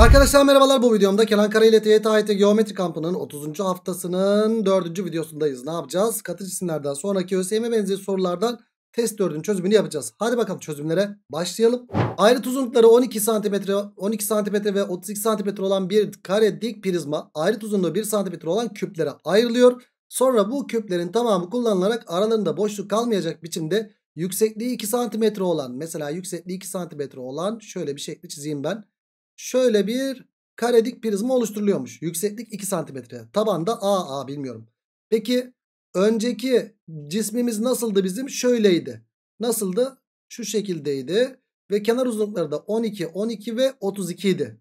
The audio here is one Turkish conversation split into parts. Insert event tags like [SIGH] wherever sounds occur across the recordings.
Arkadaşlar merhabalar bu videomda Kenan Kara ile TYT Geometri Kampı'nın 30. haftasının 4. videosundayız. Ne yapacağız? Katı cisimlerden sonraki ÖSYM benzeri sorulardan test 4'ün çözümünü yapacağız. Hadi bakalım çözümlere başlayalım. Ayrıt uzunlukları 12 cm, 12 cm ve 32 cm olan bir kare dik prizma ayrıt uzunluğu 1 cm olan küplere ayrılıyor. Sonra bu küplerin tamamı kullanılarak aralarında boşluk kalmayacak biçimde yüksekliği 2 cm olan mesela yüksekliği 2 cm olan şöyle bir şekli çizeyim ben şöyle bir karedik prizma oluşturuluyormuş. Yükseklik 2 santimetre. Tabanda A, A bilmiyorum. Peki önceki cismimiz nasıldı bizim? Şöyleydi. Nasıldı? Şu şekildeydi. Ve kenar uzunlukları da 12, 12 ve 32 idi.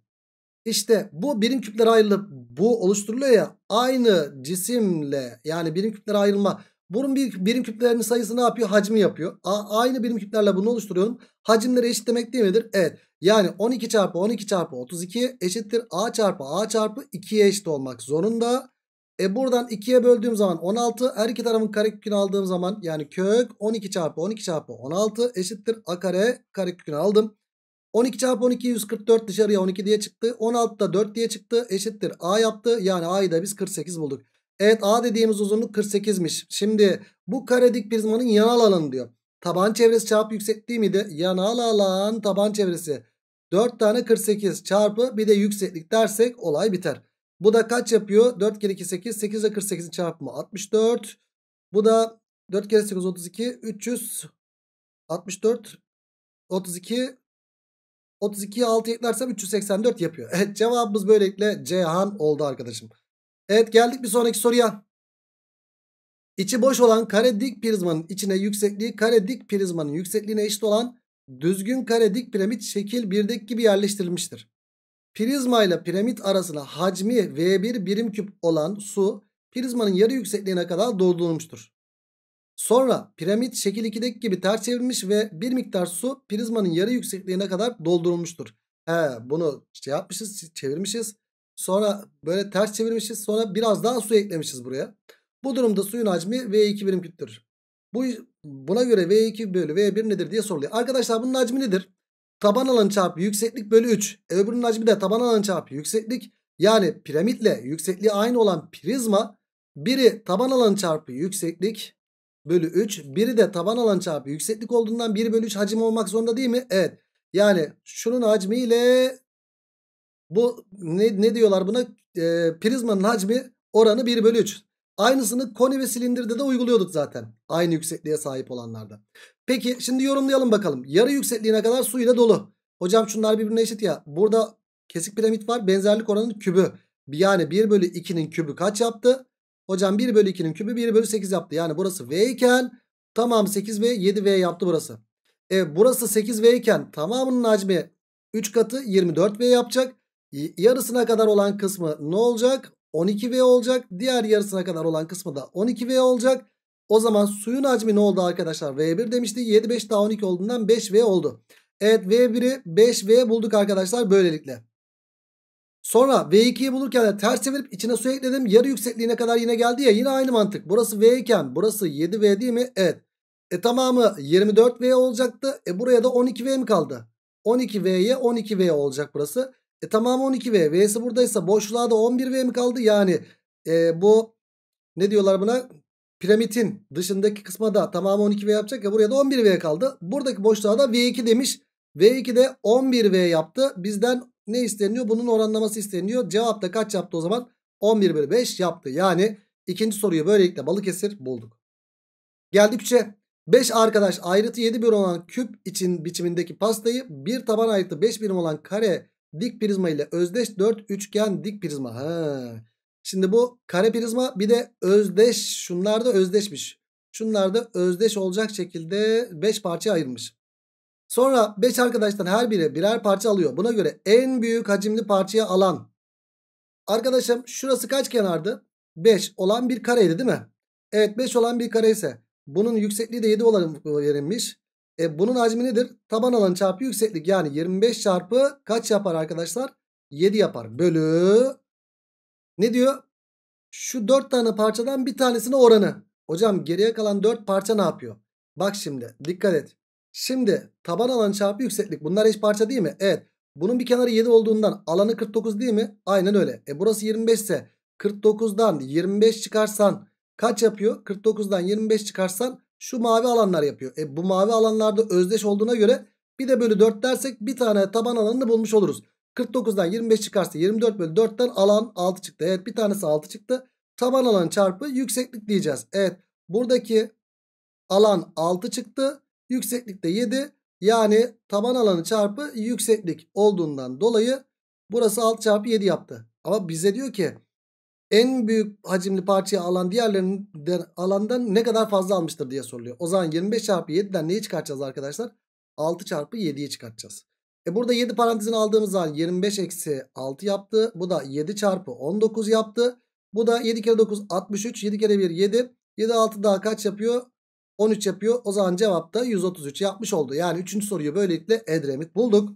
İşte bu birim küplere ayrılıp bu oluşturuluyor ya aynı cisimle yani birim küplere ayrılma. Bunun bir, birim küplerinin sayısı ne yapıyor? Hacmi yapıyor. A, aynı birim küplerle bunu oluşturuyorum. Hacimleri eşit demek değil midir? Evet. Yani 12 çarpı 12 çarpı 32 eşittir a çarpı a çarpı 2'ye eşit olmak zorunda. E buradan 2'ye böldüğüm zaman 16 her iki tarafın karekökünü aldığım zaman yani kök 12 çarpı 12 çarpı 16 eşittir a kare karekökünü aldım. 12 çarpı 12 144 dışarıya 12 diye çıktı. 16 da 4 diye çıktı eşittir a yaptı. Yani a'yı da biz 48 bulduk. Evet a dediğimiz uzunluk 48'miş. Şimdi bu kare dik prizmanın yanal alanı diyor. Taban çevresi çarpı yüksekliği miydi? Yanal alan taban çevresi. 4 tane 48 çarpı bir de yükseklik dersek olay biter. Bu da kaç yapıyor? 4 kere 2 8. 8 ile 48'in çarpımı 64. Bu da 4 kere 8 32. 364. 32. 32'ye 6 eklersem 384 yapıyor. [LAUGHS] Evet cevabımız böylelikle Cihan oldu arkadaşım. Evet geldik bir sonraki soruya. İçi boş olan kare dik prizmanın içine yüksekliği kare dik prizmanın yüksekliğine eşit olan düzgün kare dik piramit şekil 1'deki gibi yerleştirilmiştir. Prizma ile piramit arasına hacmi V1 birim küp olan su prizmanın yarı yüksekliğine kadar doldurulmuştur. Sonra piramit şekil 2'deki gibi ters çevrilmiş ve bir miktar su prizmanın yarı yüksekliğine kadar doldurulmuştur. He, bunu şey yapmışız çevirmişiz. Sonra böyle ters çevirmişiz. Sonra biraz daha su eklemişiz buraya. Bu durumda suyun hacmi V2 birim küptür. Bu buna göre V2 bölü V1 nedir diye soruluyor. Arkadaşlar bunun hacmi nedir? Taban alan çarpı yükseklik bölü 3. E öbürünün hacmi de taban alan çarpı yükseklik. Yani piramitle yüksekliği aynı olan prizma biri taban alan çarpı yükseklik bölü 3. Biri de taban alan çarpı yükseklik olduğundan 1 bölü 3 hacim olmak zorunda değil mi? Evet. Yani şunun hacmi ile bu ne, ne diyorlar buna? E, prizmanın hacmi oranı 1 bölü 3. Aynısını koni ve silindirde de uyguluyorduk zaten. Aynı yüksekliğe sahip olanlarda. Peki şimdi yorumlayalım bakalım. Yarı yüksekliğine kadar su ile dolu. Hocam şunlar birbirine eşit ya. Burada kesik piramit var. Benzerlik oranının kübü. Yani 1 bölü 2'nin kübü kaç yaptı? Hocam 1 bölü 2'nin kübü 1 bölü 8 yaptı. Yani burası V iken tamam 8V 7V yaptı burası. E, burası 8V iken tamamının hacmi 3 katı 24V yapacak. Yarısına kadar olan kısmı ne olacak? 12V olacak. Diğer yarısına kadar olan kısmı da 12V olacak. O zaman suyun hacmi ne oldu arkadaşlar? V1 demişti. 7, 5 daha 12 olduğundan 5V oldu. Evet V1'i 5V bulduk arkadaşlar böylelikle. Sonra V2'yi bulurken de ters çevirip içine su ekledim. Yarı yüksekliğine kadar yine geldi ya. Yine aynı mantık. Burası V iken burası 7V değil mi? Evet. E tamamı 24V olacaktı. E buraya da 12V mi kaldı? 12V'ye 12V olacak burası. E tamamı 12V. V'si buradaysa boşluğa da 11V mi kaldı? Yani e, bu ne diyorlar buna? Piramidin dışındaki kısma da tamamı 12V yapacak ya. Buraya da 11V kaldı. Buradaki boşluğa da V2 demiş. V2 de 11V yaptı. Bizden ne isteniyor? Bunun oranlaması isteniyor. Cevap da kaç yaptı o zaman? 11 bölü 5 yaptı. Yani ikinci soruyu böylelikle Balıkesir bulduk. Geldik 3'e. 5 arkadaş ayrıtı 7 birim olan küp için biçimindeki pastayı bir taban ayrıtı 5 birim olan kare dik prizma ile özdeş 4 üçgen dik prizma. Ha. Şimdi bu kare prizma bir de özdeş şunlar da özdeşmiş. Şunlar da özdeş olacak şekilde 5 parça ayrılmış. Sonra 5 arkadaştan her biri birer parça alıyor. Buna göre en büyük hacimli parçayı alan. Arkadaşım şurası kaç kenardı? 5 olan bir kareydi değil mi? Evet 5 olan bir kare ise bunun yüksekliği de 7 olarak verilmiş. E, bunun hacmi nedir? Taban alan çarpı yükseklik yani 25 çarpı kaç yapar arkadaşlar? 7 yapar. Bölü ne diyor? Şu 4 tane parçadan bir tanesine oranı. Hocam geriye kalan 4 parça ne yapıyor? Bak şimdi dikkat et. Şimdi taban alan çarpı yükseklik bunlar eş parça değil mi? Evet. Bunun bir kenarı 7 olduğundan alanı 49 değil mi? Aynen öyle. E burası 25 ise 49'dan 25 çıkarsan kaç yapıyor? 49'dan 25 çıkarsan şu mavi alanlar yapıyor. E bu mavi alanlarda özdeş olduğuna göre bir de bölü 4 dersek bir tane taban alanını bulmuş oluruz. 49'dan 25 çıkarsa 24 bölü 4'ten alan 6 çıktı. Evet bir tanesi 6 çıktı. Taban alan çarpı yükseklik diyeceğiz. Evet buradaki alan 6 çıktı. Yükseklik de 7. Yani taban alanı çarpı yükseklik olduğundan dolayı burası 6 çarpı 7 yaptı. Ama bize diyor ki en büyük hacimli parçayı alan diğerlerinden alandan ne kadar fazla almıştır diye soruluyor. O zaman 25 çarpı 7'den neyi çıkartacağız arkadaşlar? 6 çarpı 7'yi çıkartacağız. E burada 7 parantezini aldığımız zaman 25 eksi 6 yaptı. Bu da 7 çarpı 19 yaptı. Bu da 7 kere 9 63. 7 kere 1 7. 7 6 daha kaç yapıyor? 13 yapıyor. O zaman cevap da 133 yapmış oldu. Yani 3. soruyu böylelikle Edremit bulduk.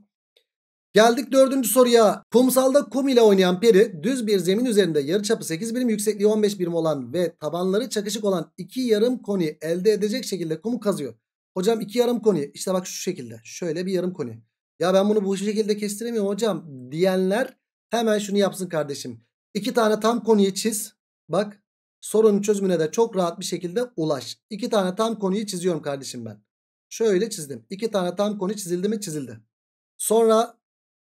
Geldik dördüncü soruya. Kumsalda kum ile oynayan peri düz bir zemin üzerinde yarıçapı 8 birim yüksekliği 15 birim olan ve tabanları çakışık olan iki yarım koni elde edecek şekilde kumu kazıyor. Hocam iki yarım koni işte bak şu şekilde şöyle bir yarım koni. Ya ben bunu bu şekilde kestiremiyorum hocam diyenler hemen şunu yapsın kardeşim. İki tane tam konuyu çiz. Bak sorunun çözümüne de çok rahat bir şekilde ulaş. İki tane tam konuyu çiziyorum kardeşim ben. Şöyle çizdim. İki tane tam koni çizildi mi? Çizildi. Sonra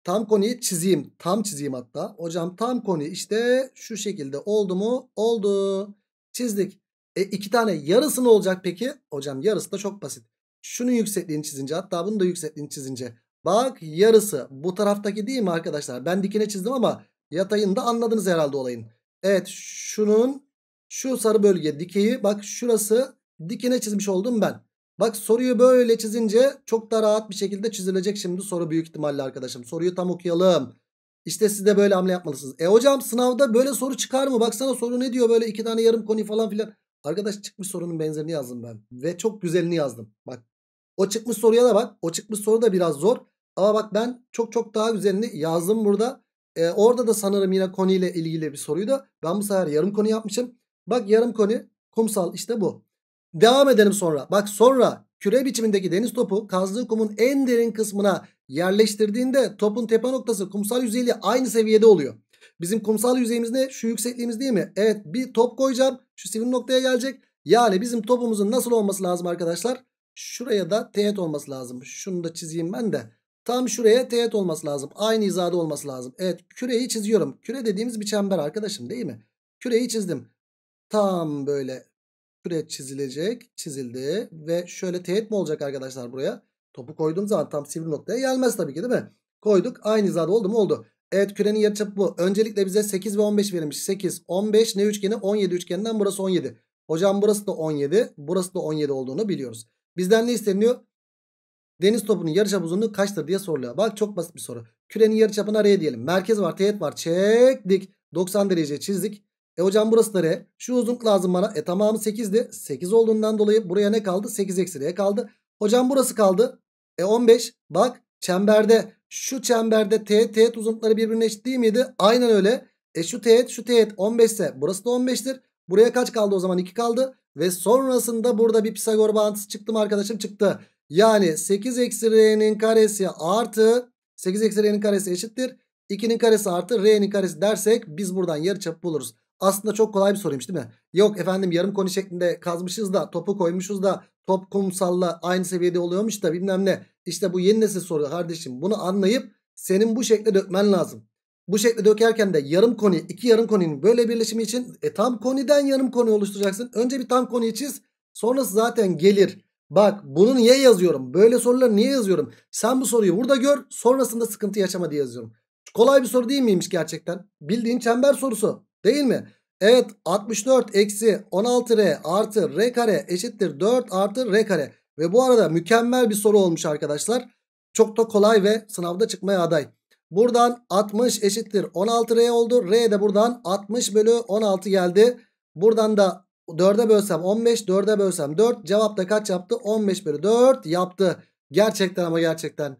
Tam konuyu çizeyim. Tam çizeyim hatta. Hocam tam konuyu işte şu şekilde oldu mu? Oldu. Çizdik. E iki tane yarısı ne olacak peki? Hocam yarısı da çok basit. Şunun yüksekliğini çizince hatta bunu da yüksekliğini çizince. Bak yarısı bu taraftaki değil mi arkadaşlar? Ben dikine çizdim ama yatayını da anladınız herhalde olayın. Evet şunun şu sarı bölge dikeyi bak şurası dikine çizmiş oldum ben. Bak soruyu böyle çizince çok da rahat bir şekilde çizilecek şimdi soru büyük ihtimalle arkadaşım. Soruyu tam okuyalım. İşte siz de böyle hamle yapmalısınız. E hocam sınavda böyle soru çıkar mı? Baksana soru ne diyor böyle iki tane yarım koni falan filan. Arkadaş çıkmış sorunun benzerini yazdım ben. Ve çok güzelini yazdım. Bak o çıkmış soruya da bak. O çıkmış soru da biraz zor. Ama bak ben çok çok daha güzelini yazdım burada. Ee, orada da sanırım yine koniyle ilgili bir soruydu ben bu sefer yarım konu yapmışım. Bak yarım konu kumsal işte bu. Devam edelim sonra. Bak sonra küre biçimindeki deniz topu kazdığı kumun en derin kısmına yerleştirdiğinde topun tepe noktası kumsal yüzeyiyle aynı seviyede oluyor. Bizim kumsal yüzeyimiz ne? Şu yüksekliğimiz değil mi? Evet bir top koyacağım. Şu sivri noktaya gelecek. Yani bizim topumuzun nasıl olması lazım arkadaşlar? Şuraya da teğet olması lazım. Şunu da çizeyim ben de. Tam şuraya teğet olması lazım. Aynı hizada olması lazım. Evet küreyi çiziyorum. Küre dediğimiz bir çember arkadaşım değil mi? Küreyi çizdim. Tam böyle Buraya çizilecek. Çizildi. Ve şöyle teğet mi olacak arkadaşlar buraya? Topu koyduğum zaman tam sivri noktaya gelmez tabii ki değil mi? Koyduk. Aynı hizada oldu mu? Oldu. Evet kürenin yarıçapı bu. Öncelikle bize 8 ve 15 verilmiş. 8, 15 ne üçgeni? 17 üçgeninden burası 17. Hocam burası da 17. Burası da 17 olduğunu biliyoruz. Bizden ne isteniyor? Deniz topunun yarıçap uzunluğu kaçtır diye soruluyor. Bak çok basit bir soru. Kürenin yarıçapını araya diyelim. Merkez var, teğet var. Çektik. 90 derece çizdik. E hocam burası da R. Şu uzunluk lazım bana. E tamamı 8'di. 8 olduğundan dolayı buraya ne kaldı? 8 eksi R kaldı. Hocam burası kaldı. E 15. Bak çemberde şu çemberde teğet teğet uzunlukları birbirine eşit değil miydi? Aynen öyle. E şu teğet şu teğet 15 ise burası da 15'tir. Buraya kaç kaldı o zaman? 2 kaldı. Ve sonrasında burada bir Pisagor bağıntısı çıktı mı arkadaşım? Çıktı. Yani 8 eksi R'nin karesi artı 8 eksi R'nin karesi eşittir. 2'nin karesi artı R'nin karesi dersek biz buradan yarıçap buluruz. Aslında çok kolay bir soruymuş değil mi? Yok efendim yarım koni şeklinde kazmışız da topu koymuşuz da top kumsalla aynı seviyede oluyormuş da bilmem ne. İşte bu yeni nesil soruyor kardeşim. Bunu anlayıp senin bu şekle dökmen lazım. Bu şekle dökerken de yarım koni iki yarım koninin böyle birleşimi için e, tam koniden yarım koni oluşturacaksın. Önce bir tam koni çiz sonrası zaten gelir. Bak bunu niye yazıyorum? Böyle soruları niye yazıyorum? Sen bu soruyu burada gör sonrasında sıkıntı yaşama diye yazıyorum. Kolay bir soru değil miymiş gerçekten? Bildiğin çember sorusu. Değil mi? Evet 64 eksi 16R artı R kare eşittir 4 artı R kare. Ve bu arada mükemmel bir soru olmuş arkadaşlar. Çok da kolay ve sınavda çıkmaya aday. Buradan 60 eşittir 16R oldu. R de buradan 60 bölü 16 geldi. Buradan da 4'e bölsem 15 4'e bölsem 4 cevap da kaç yaptı 15 bölü 4 yaptı gerçekten ama gerçekten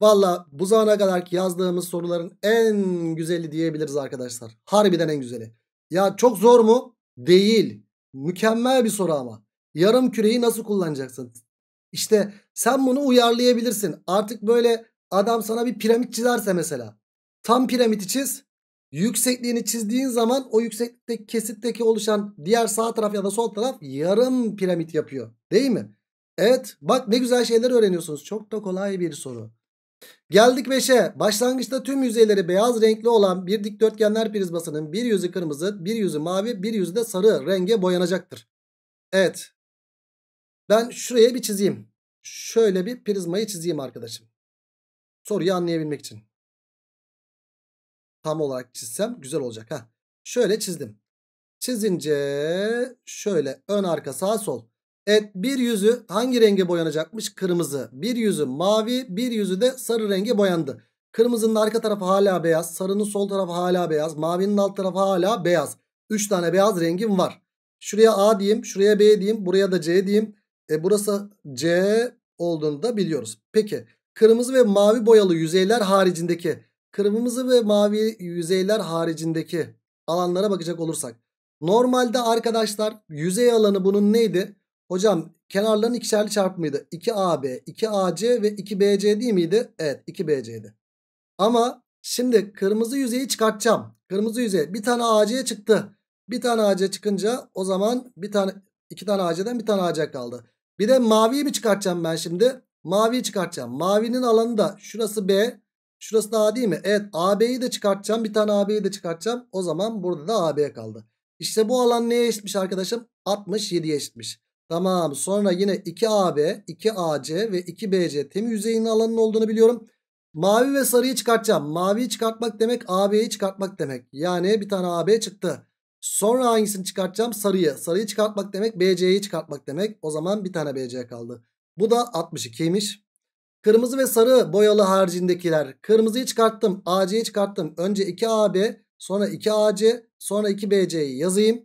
Valla bu zamana kadar ki yazdığımız soruların en güzeli diyebiliriz arkadaşlar. Harbiden en güzeli. Ya çok zor mu? Değil. Mükemmel bir soru ama. Yarım küreyi nasıl kullanacaksın? İşte sen bunu uyarlayabilirsin. Artık böyle adam sana bir piramit çizerse mesela. Tam piramidi çiz. Yüksekliğini çizdiğin zaman o yükseklikteki kesitteki oluşan diğer sağ taraf ya da sol taraf yarım piramit yapıyor. Değil mi? Evet bak ne güzel şeyler öğreniyorsunuz. Çok da kolay bir soru. Geldik 5'e. Başlangıçta tüm yüzeyleri beyaz renkli olan bir dikdörtgenler prizmasının bir yüzü kırmızı, bir yüzü mavi, bir yüzü de sarı renge boyanacaktır. Evet. Ben şuraya bir çizeyim. Şöyle bir prizmayı çizeyim arkadaşım. Soruyu anlayabilmek için. Tam olarak çizsem güzel olacak. ha. Şöyle çizdim. Çizince şöyle ön arka sağ sol. Evet bir yüzü hangi renge boyanacakmış? Kırmızı. Bir yüzü mavi bir yüzü de sarı renge boyandı. Kırmızının arka tarafı hala beyaz. Sarının sol tarafı hala beyaz. Mavinin alt tarafı hala beyaz. 3 tane beyaz rengim var. Şuraya A diyeyim. Şuraya B diyeyim. Buraya da C diyeyim. E burası C olduğunu da biliyoruz. Peki kırmızı ve mavi boyalı yüzeyler haricindeki kırmızı ve mavi yüzeyler haricindeki alanlara bakacak olursak. Normalde arkadaşlar yüzey alanı bunun neydi? Hocam kenarların ikişerli çarpımıydı. 2AB, 2AC ve 2BC değil miydi? Evet 2BC'ydi. Ama şimdi kırmızı yüzeyi çıkartacağım. Kırmızı yüzey bir tane AC'ye çıktı. Bir tane AC çıkınca o zaman bir tane iki tane AC'den bir tane AC kaldı. Bir de maviyi mi çıkartacağım ben şimdi? Maviyi çıkartacağım. Mavinin alanı da şurası B. Şurası da A değil mi? Evet AB'yi de çıkartacağım. Bir tane AB'yi de çıkartacağım. O zaman burada da AB'ye kaldı. İşte bu alan neye eşitmiş arkadaşım? 67'ye eşitmiş. Tamam sonra yine 2AB, 2AC ve 2BC tem yüzeyinin alanının olduğunu biliyorum. Mavi ve sarıyı çıkartacağım. Maviyi çıkartmak demek AB'yi çıkartmak demek. Yani bir tane AB çıktı. Sonra hangisini çıkartacağım? Sarıyı. Sarıyı çıkartmak demek BC'yi çıkartmak demek. O zaman bir tane BC kaldı. Bu da 62'ymiş. Kırmızı ve sarı boyalı haricindekiler. Kırmızıyı çıkarttım. AC'yi çıkarttım. Önce 2AB sonra 2AC sonra 2BC'yi yazayım.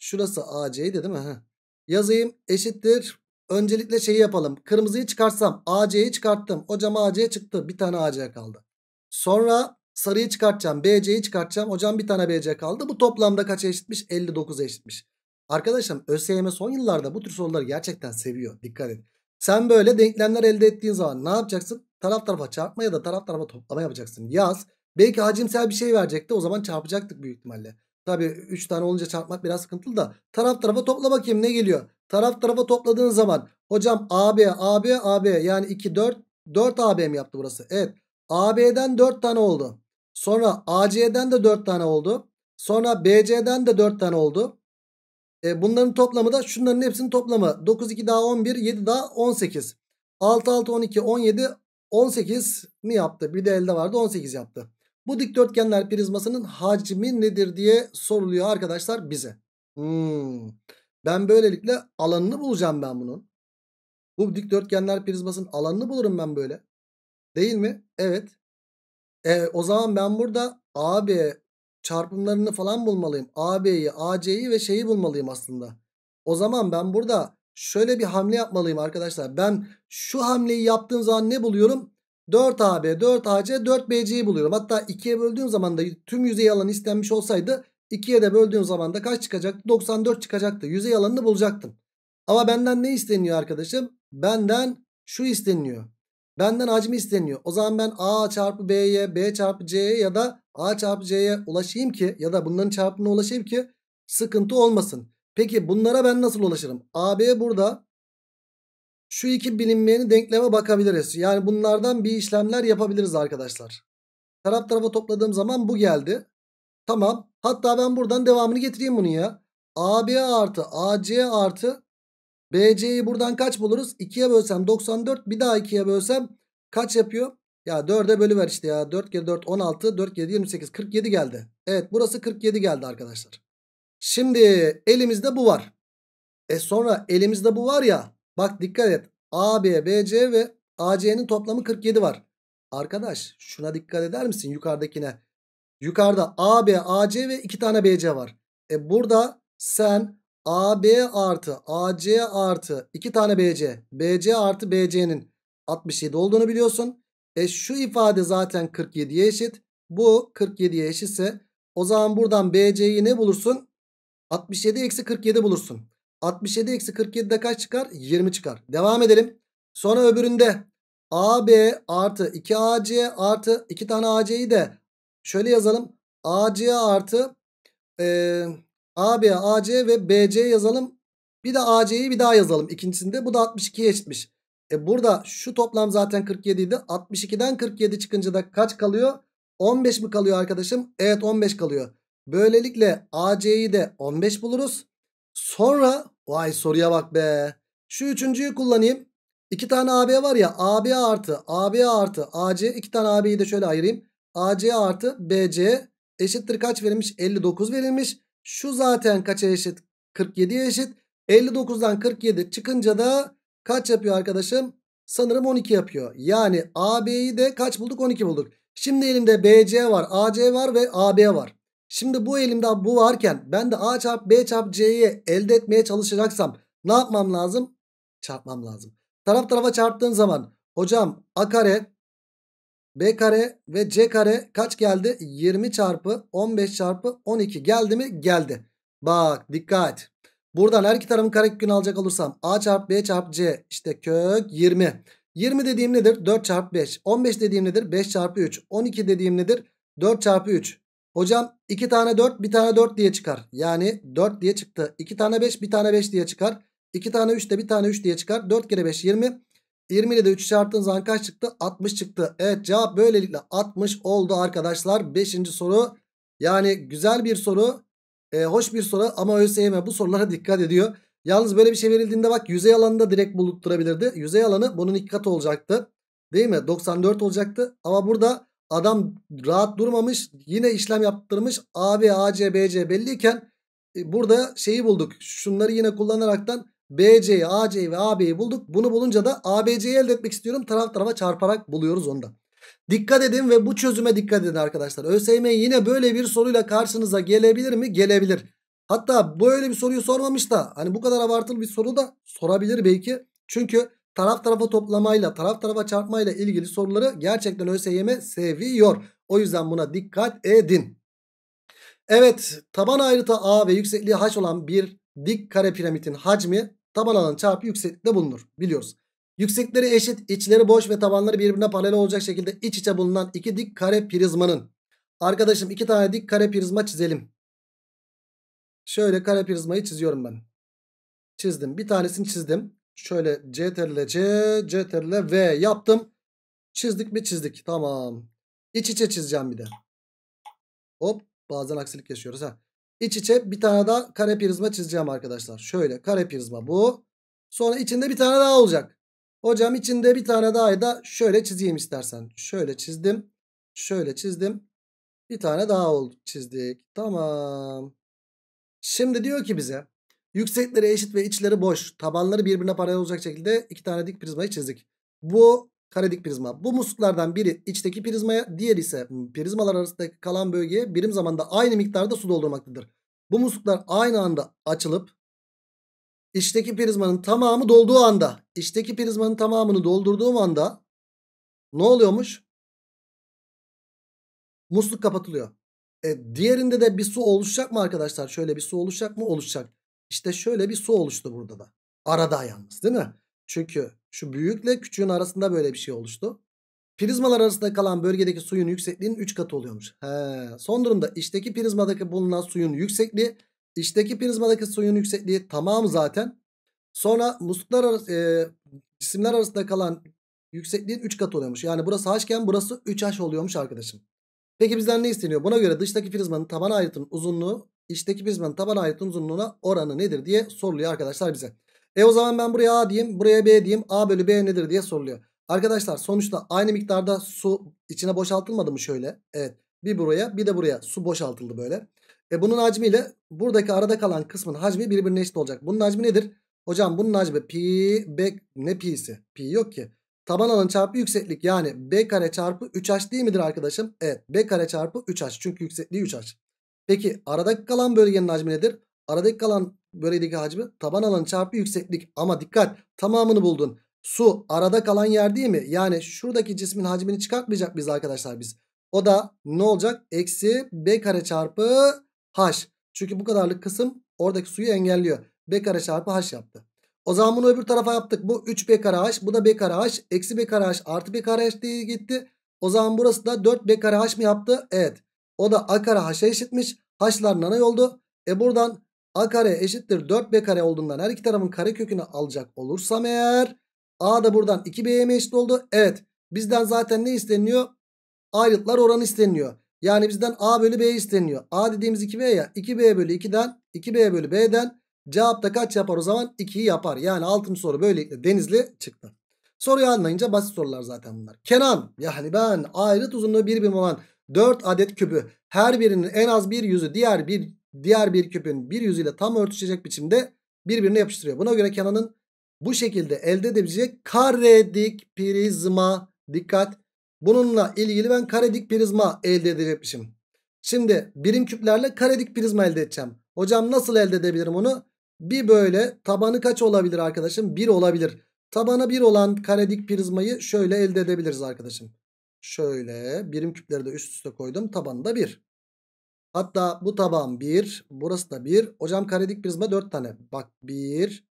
Şurası AC'ydi değil mi? Heh yazayım eşittir. Öncelikle şeyi yapalım. Kırmızıyı çıkartsam AC'yi çıkarttım. Hocam AC çıktı. Bir tane AC kaldı. Sonra sarıyı çıkartacağım. BC'yi çıkartacağım. Hocam bir tane BC kaldı. Bu toplamda kaça eşitmiş? 59 eşitmiş. Arkadaşım ÖSYM son yıllarda bu tür soruları gerçekten seviyor. Dikkat et. Sen böyle denklemler elde ettiğin zaman ne yapacaksın? Taraf tarafa çarpma ya da taraf tarafa toplama yapacaksın. Yaz. Belki hacimsel bir şey verecekti. O zaman çarpacaktık büyük ihtimalle. Tabi 3 tane olunca çarpmak biraz sıkıntılı da. Taraf tarafa topla bakayım ne geliyor. Taraf tarafa topladığın zaman hocam AB AB AB yani 2 4 4 AB mi yaptı burası? Evet. AB'den 4 tane oldu. Sonra AC'den de 4 tane oldu. Sonra BC'den de 4 tane oldu. E, bunların toplamı da şunların hepsinin toplamı. 9 2 daha 11 7 daha 18. 6 6 12 17 18 mi yaptı? Bir de elde vardı 18 yaptı. Bu dikdörtgenler prizmasının hacmi nedir diye soruluyor arkadaşlar bize. Hmm. Ben böylelikle alanını bulacağım ben bunun. Bu dikdörtgenler prizmasının alanını bulurum ben böyle. Değil mi? Evet. E, o zaman ben burada AB çarpımlarını falan bulmalıyım. AB'yi, AC'yi ve şeyi bulmalıyım aslında. O zaman ben burada şöyle bir hamle yapmalıyım arkadaşlar. Ben şu hamleyi yaptığım zaman ne buluyorum? 4AB, 4AC, 4BC'yi buluyorum. Hatta 2'ye böldüğüm zaman da tüm yüzey alanı istenmiş olsaydı 2'ye de böldüğüm zaman da kaç çıkacaktı? 94 çıkacaktı. Yüzey alanını bulacaktım. Ama benden ne isteniyor arkadaşım? Benden şu isteniyor. Benden hacmi isteniyor. O zaman ben A çarpı B'ye, B çarpı C'ye ya da A çarpı C'ye ulaşayım ki ya da bunların çarpımına ulaşayım ki sıkıntı olmasın. Peki bunlara ben nasıl ulaşırım? AB burada şu iki bilinmeyeni denkleme bakabiliriz. Yani bunlardan bir işlemler yapabiliriz arkadaşlar. Taraf tarafa topladığım zaman bu geldi. Tamam. Hatta ben buradan devamını getireyim bunu ya. AB artı AC artı BC'yi buradan kaç buluruz? 2'ye bölsem 94. Bir daha 2'ye bölsem kaç yapıyor? Ya 4'e bölüver işte ya. 4 kere 4 16. 4 kere 28. 47 geldi. Evet burası 47 geldi arkadaşlar. Şimdi elimizde bu var. E sonra elimizde bu var ya. Bak dikkat et. AB, BC ve AC'nin toplamı 47 var. Arkadaş şuna dikkat eder misin yukarıdakine? Yukarıda AB, AC ve 2 tane BC var. E burada sen AB artı AC artı 2 tane BC, BC artı BC'nin 67 olduğunu biliyorsun. E şu ifade zaten 47'ye eşit. Bu 47'ye eşitse o zaman buradan BC'yi ne bulursun? 67 eksi 47 bulursun. 67 eksi 47'de kaç çıkar? 20 çıkar. Devam edelim. Sonra öbüründe AB artı 2AC artı 2 tane AC'yi de şöyle yazalım. AC artı e, AB, AC ve BC yazalım. Bir de AC'yi bir daha yazalım ikincisinde. Bu da 62'ye eşitmiş. E burada şu toplam zaten 47 idi. 62'den 47 çıkınca da kaç kalıyor? 15 mi kalıyor arkadaşım? Evet 15 kalıyor. Böylelikle AC'yi de 15 buluruz. Sonra vay soruya bak be. Şu üçüncüyü kullanayım. İki tane AB var ya AB artı AB artı AC iki tane AB'yi de şöyle ayırayım. AC artı BC eşittir kaç verilmiş? 59 verilmiş. Şu zaten kaça eşit? 47'ye eşit. 59'dan 47 çıkınca da kaç yapıyor arkadaşım? Sanırım 12 yapıyor. Yani AB'yi de kaç bulduk? 12 bulduk. Şimdi elimde BC var, AC var ve AB var. Şimdi bu elimde bu varken ben de A çarp B çarp C'yi elde etmeye çalışacaksam ne yapmam lazım? Çarpmam lazım. Taraf tarafa çarptığın zaman hocam A kare B kare ve C kare kaç geldi? 20 çarpı 15 çarpı 12 geldi mi? Geldi. Bak dikkat. Buradan her iki tarafın karekökünü alacak olursam A çarp B çarp C işte kök 20. 20 dediğim nedir? 4 çarp 5. 15 dediğim nedir? 5 çarpı 3. 12 dediğim nedir? 4 çarpı 3. Hocam 2 tane 4 bir tane 4 diye çıkar. Yani 4 diye çıktı. 2 tane 5 bir tane 5 diye çıkar. 2 tane 3 de bir tane 3 diye çıkar. 4 kere 5 20. 20 ile de 3'ü çarptığın zaman kaç çıktı? 60 çıktı. Evet cevap böylelikle 60 oldu arkadaşlar. 5. soru yani güzel bir soru. E, hoş bir soru ama ÖSYM bu sorulara dikkat ediyor. Yalnız böyle bir şey verildiğinde bak yüzey alanını direkt bulutturabilirdi. Yüzey alanı bunun iki katı olacaktı. Değil mi? 94 olacaktı. Ama burada Adam rahat durmamış. Yine işlem yaptırmış. AB, AC, BC belliyken e, burada şeyi bulduk. Şunları yine kullanaraktan BC'yi, AC'yi ve AB'yi bulduk. Bunu bulunca da ABC'yi elde etmek istiyorum. Taraf tarafa çarparak buluyoruz onda. Dikkat edin ve bu çözüme dikkat edin arkadaşlar. ÖSYM yine böyle bir soruyla karşınıza gelebilir mi? Gelebilir. Hatta böyle bir soruyu sormamış da hani bu kadar abartılı bir soru da sorabilir belki. Çünkü taraf tarafa toplamayla taraf tarafa çarpmayla ilgili soruları gerçekten ÖSYM seviyor. O yüzden buna dikkat edin. Evet taban ayrıtı A ve yüksekliği H olan bir dik kare piramidin hacmi taban alan çarpı yükseklikte bulunur. Biliyoruz. Yüksekleri eşit, içleri boş ve tabanları birbirine paralel olacak şekilde iç içe bulunan iki dik kare prizmanın. Arkadaşım iki tane dik kare prizma çizelim. Şöyle kare prizmayı çiziyorum ben. Çizdim. Bir tanesini çizdim. Şöyle CTRL C, CTRL V yaptım. Çizdik mi çizdik. Tamam. İç içe çizeceğim bir de. Hop bazen aksilik yaşıyoruz ha. İç içe bir tane daha kare prizma çizeceğim arkadaşlar. Şöyle kare prizma bu. Sonra içinde bir tane daha olacak. Hocam içinde bir tane daha da şöyle çizeyim istersen. Şöyle çizdim. Şöyle çizdim. Bir tane daha oldu çizdik. Tamam. Şimdi diyor ki bize Yüksekleri eşit ve içleri boş. Tabanları birbirine paralel olacak şekilde iki tane dik prizmayı çizdik. Bu kare dik prizma. Bu musluklardan biri içteki prizmaya, diğer ise prizmalar arasındaki kalan bölgeye birim zamanda aynı miktarda su doldurmaktadır. Bu musluklar aynı anda açılıp içteki prizmanın tamamı dolduğu anda, içteki prizmanın tamamını doldurduğum anda ne oluyormuş? Musluk kapatılıyor. E, diğerinde de bir su oluşacak mı arkadaşlar? Şöyle bir su oluşacak mı? Oluşacak. İşte şöyle bir su oluştu burada da. Arada yalnız değil mi? Çünkü şu büyükle küçüğün arasında böyle bir şey oluştu. Prizmalar arasında kalan bölgedeki suyun yüksekliğinin 3 katı oluyormuş. He. Son durumda içteki prizmadaki bulunan suyun yüksekliği, içteki prizmadaki suyun yüksekliği tamam zaten. Sonra musluklar arası, e, cisimler arasında kalan yüksekliğin 3 katı oluyormuş. Yani burası h burası 3h oluyormuş arkadaşım. Peki bizden ne isteniyor? Buna göre dıştaki prizmanın taban ayrıtının uzunluğu içteki prizmanın taban ayrıtının uzunluğuna oranı nedir diye soruluyor arkadaşlar bize. E o zaman ben buraya A diyeyim buraya B diyeyim A bölü B nedir diye soruluyor. Arkadaşlar sonuçta aynı miktarda su içine boşaltılmadı mı şöyle? Evet bir buraya bir de buraya su boşaltıldı böyle. E bunun hacmiyle buradaki arada kalan kısmın hacmi birbirine eşit olacak. Bunun hacmi nedir? Hocam bunun hacmi pi b ne pi'si? Pi yok ki. Taban alan çarpı yükseklik yani b kare çarpı 3h değil midir arkadaşım? Evet b kare çarpı 3h çünkü yüksekliği 3h. Peki aradaki kalan bölgenin hacmi nedir? Aradaki kalan bölgedeki hacmi taban alanı çarpı yükseklik. Ama dikkat tamamını buldun. Su arada kalan yer değil mi? Yani şuradaki cismin hacmini çıkartmayacak biz arkadaşlar biz. O da ne olacak? Eksi b kare çarpı h. Çünkü bu kadarlık kısım oradaki suyu engelliyor. b kare çarpı h yaptı. O zaman bunu öbür tarafa yaptık. Bu 3b kare h. Bu da b kare h. Eksi b kare h artı b kare h diye gitti. O zaman burası da 4b kare h mi yaptı? Evet. O da a kare haşa eşitmiş. Haşlar nanay oldu. E buradan a kare eşittir 4b kare olduğundan her iki tarafın kare kökünü alacak olursam eğer a da buradan 2b'ye mi eşit oldu? Evet. Bizden zaten ne isteniyor? Ayrıtlar oranı isteniyor. Yani bizden a bölü b isteniyor. a dediğimiz 2b ya. 2b bölü 2'den 2b bölü b'den cevap da kaç yapar o zaman? 2'yi yapar. Yani altın soru böylelikle denizli çıktı. Soruyu anlayınca basit sorular zaten bunlar. Kenan yani ben ayrıt uzunluğu bir birim olan 4 adet küpü her birinin en az bir yüzü diğer bir diğer bir küpün bir yüzüyle tam örtüşecek biçimde birbirine yapıştırıyor. Buna göre Kenan'ın bu şekilde elde edebilecek karedik prizma dikkat. Bununla ilgili ben karedik prizma elde edecekmişim. Şimdi birim küplerle karedik prizma elde edeceğim. Hocam nasıl elde edebilirim onu? Bir böyle tabanı kaç olabilir arkadaşım? 1 olabilir. Tabana 1 olan karedik prizmayı şöyle elde edebiliriz arkadaşım. Şöyle birim küpleri de üst üste koydum. Tabanda da 1. Hatta bu taban 1. Burası da 1. Hocam karedik prizma 4 tane. Bak 1,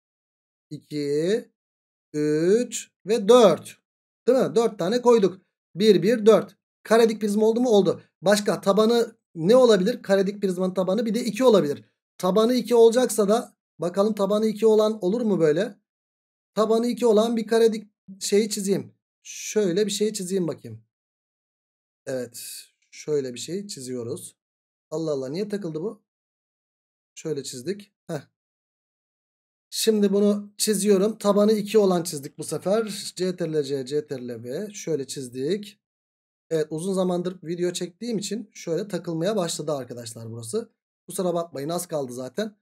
2, 3 ve 4. Değil mi? 4 tane koyduk. 1, 1, 4. Karedik prizma oldu mu? Oldu. Başka tabanı ne olabilir? Karedik prizmanın tabanı bir de 2 olabilir. Tabanı 2 olacaksa da bakalım tabanı 2 olan olur mu böyle? Tabanı 2 olan bir karedik şeyi çizeyim. Şöyle bir şey çizeyim bakayım. Evet. Şöyle bir şey çiziyoruz. Allah Allah niye takıldı bu? Şöyle çizdik. Heh. Şimdi bunu çiziyorum. Tabanı 2 olan çizdik bu sefer. Ctrl C, Ctrl V. Şöyle çizdik. Evet uzun zamandır video çektiğim için şöyle takılmaya başladı arkadaşlar burası. Kusura bakmayın az kaldı zaten.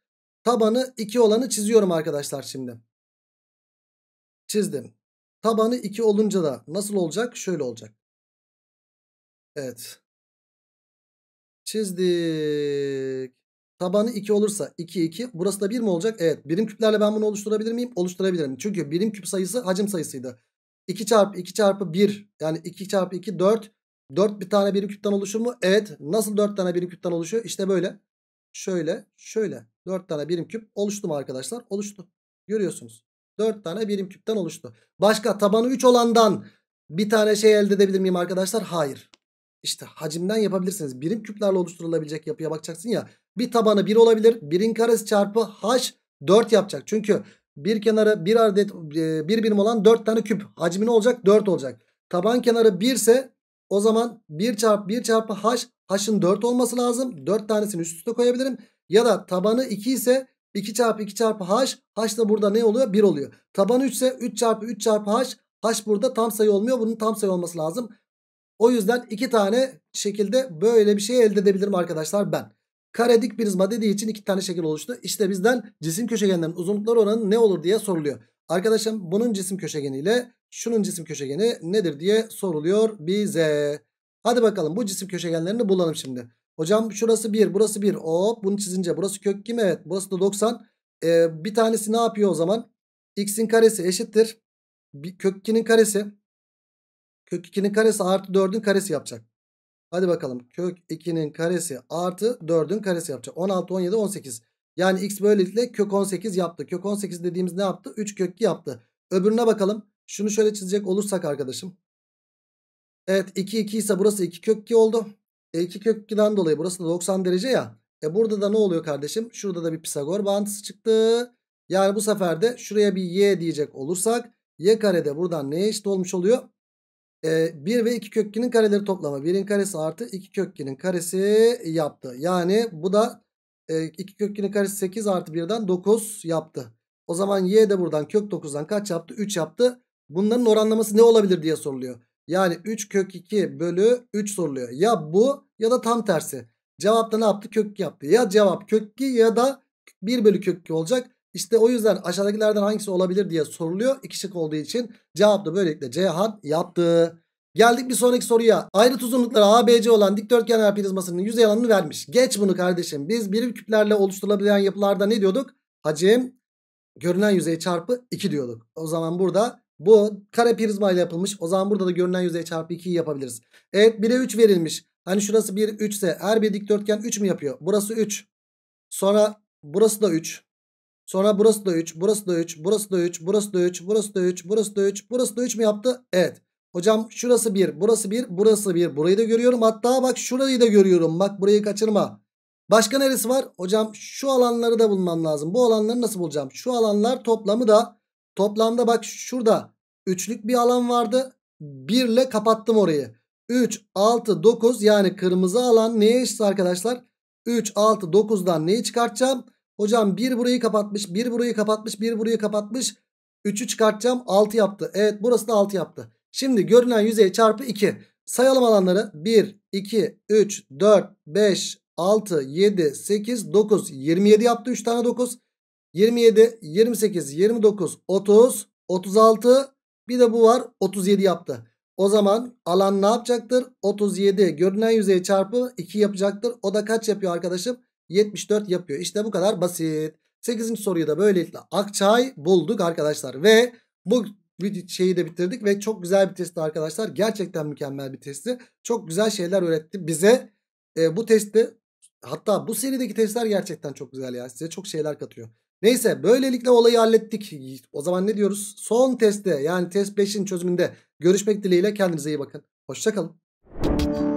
Tabanı 2 olanı çiziyorum arkadaşlar şimdi. Çizdim. Tabanı 2 olunca da nasıl olacak? Şöyle olacak. Evet. Çizdik. Tabanı 2 olursa 2 2. Burası da 1 mi olacak? Evet. Birim küplerle ben bunu oluşturabilir miyim? Oluşturabilirim. Çünkü birim küp sayısı hacim sayısıydı. 2 çarpı 2 çarpı 1. Yani 2 çarpı 2 4. 4 bir tane birim küpten oluşur mu? Evet. Nasıl 4 tane birim küpten oluşuyor? İşte böyle. Şöyle. Şöyle. 4 tane birim küp oluştu mu arkadaşlar? Oluştu. Görüyorsunuz. 4 tane birim küpten oluştu. Başka tabanı 3 olandan bir tane şey elde edebilir miyim arkadaşlar? Hayır. İşte hacimden yapabilirsiniz. Birim küplerle oluşturulabilecek yapıya bakacaksın ya. Bir tabanı 1 olabilir. 1'in karesi çarpı h 4 yapacak. Çünkü bir kenarı bir adet e, bir birim olan 4 tane küp. Hacmi ne olacak? 4 olacak. Taban kenarı 1 ise o zaman 1 çarpı 1 çarpı h. H'ın 4 olması lazım. 4 tanesini üst üste koyabilirim. Ya da tabanı 2 ise 2 çarpı 2 çarpı h. H da burada ne oluyor? 1 oluyor. Tabanı 3 ise 3 çarpı 3 çarpı h. H burada tam sayı olmuyor. Bunun tam sayı olması lazım. O yüzden iki tane şekilde böyle bir şey elde edebilirim arkadaşlar ben. Kare dik prizma dediği için iki tane şekil oluştu. İşte bizden cisim köşegenlerinin uzunlukları oranı ne olur diye soruluyor. Arkadaşım bunun cisim köşegeniyle şunun cisim köşegeni nedir diye soruluyor bize. Hadi bakalım bu cisim köşegenlerini bulalım şimdi. Hocam şurası 1 burası 1 hop bunu çizince burası kök kim evet burası da 90. Ee, bir tanesi ne yapıyor o zaman? X'in karesi eşittir. Bir, kök 2'nin karesi Kök 2'nin karesi artı 4'ün karesi yapacak. Hadi bakalım kök 2'nin karesi artı 4'ün karesi yapacak. 16, 17, 18. Yani x böylelikle kök 18 yaptı. Kök 18 dediğimiz ne yaptı? 3 kök 2 yaptı. Öbürüne bakalım. Şunu şöyle çizecek olursak arkadaşım. Evet 2 2 ise burası 2 kök 2 oldu. E 2 kök 2'den dolayı burası da 90 derece ya. E burada da ne oluyor kardeşim? Şurada da bir Pisagor bağıntısı çıktı. Yani bu sefer de şuraya bir y diyecek olursak y kare de buradan neye eşit olmuş oluyor? e, ee, 1 ve 2 kökkinin kareleri toplamı. 1'in karesi artı 2 kökkinin karesi yaptı. Yani bu da e, 2 kökünün karesi 8 artı 1'den 9 yaptı. O zaman y de buradan kök 9'dan kaç yaptı? 3 yaptı. Bunların oranlaması ne olabilir diye soruluyor. Yani 3 kök 2 bölü 3 soruluyor. Ya bu ya da tam tersi. Cevapta ne yaptı? Kök 2 yaptı. Ya cevap kök 2 ya da 1 bölü kök 2 olacak. İşte o yüzden aşağıdakilerden hangisi olabilir diye soruluyor. İki şık olduğu için cevap da böylelikle Cihan yaptı. Geldik bir sonraki soruya. Ayrıt uzunlukları ABC olan dikdörtgenler prizmasının yüzey alanını vermiş. Geç bunu kardeşim. Biz birim küplerle oluşturulabilen yapılarda ne diyorduk? Hacim görünen yüzey çarpı 2 diyorduk. O zaman burada bu kare prizma ile yapılmış. O zaman burada da görünen yüzey çarpı 2'yi yapabiliriz. Evet 1'e 3 verilmiş. Hani şurası 1 3 ise her bir dikdörtgen 3 mü yapıyor? Burası 3. Sonra burası da 3. Sonra burası da 3, burası da 3, burası da 3, burası da 3, burası da 3, burası da 3, burası da 3 mü yaptı? Evet. Hocam şurası 1, burası 1, burası 1. Burayı da görüyorum. Hatta bak şurayı da görüyorum. Bak burayı kaçırma. Başka neresi var? Hocam şu alanları da bulmam lazım. Bu alanları nasıl bulacağım? Şu alanlar toplamı da toplamda bak şurada üçlük bir alan vardı. 1 ile kapattım orayı. 3, 6, 9 yani kırmızı alan neye eşit arkadaşlar? 3, 6, 9'dan neyi çıkartacağım? Hocam bir burayı kapatmış, bir burayı kapatmış, bir burayı kapatmış. 3'ü çıkartacağım 6 yaptı. Evet burası da 6 yaptı. Şimdi görünen yüzey çarpı 2. Sayalım alanları. 1, 2, 3, 4, 5, 6, 7, 8, 9. 27 yaptı 3 tane 9. 27, 28, 29, 30, 36. Bir de bu var 37 yaptı. O zaman alan ne yapacaktır? 37 görünen yüzeye çarpı 2 yapacaktır. O da kaç yapıyor arkadaşım? 74 yapıyor. İşte bu kadar basit. 8. soruyu da böylelikle Akçay bulduk arkadaşlar. Ve bu şeyi de bitirdik ve çok güzel bir testti arkadaşlar. Gerçekten mükemmel bir testti. Çok güzel şeyler öğretti bize. E, bu testte hatta bu serideki testler gerçekten çok güzel ya. Size çok şeyler katıyor. Neyse böylelikle olayı hallettik. O zaman ne diyoruz? Son testte yani test 5'in çözümünde görüşmek dileğiyle kendinize iyi bakın. Hoşçakalın.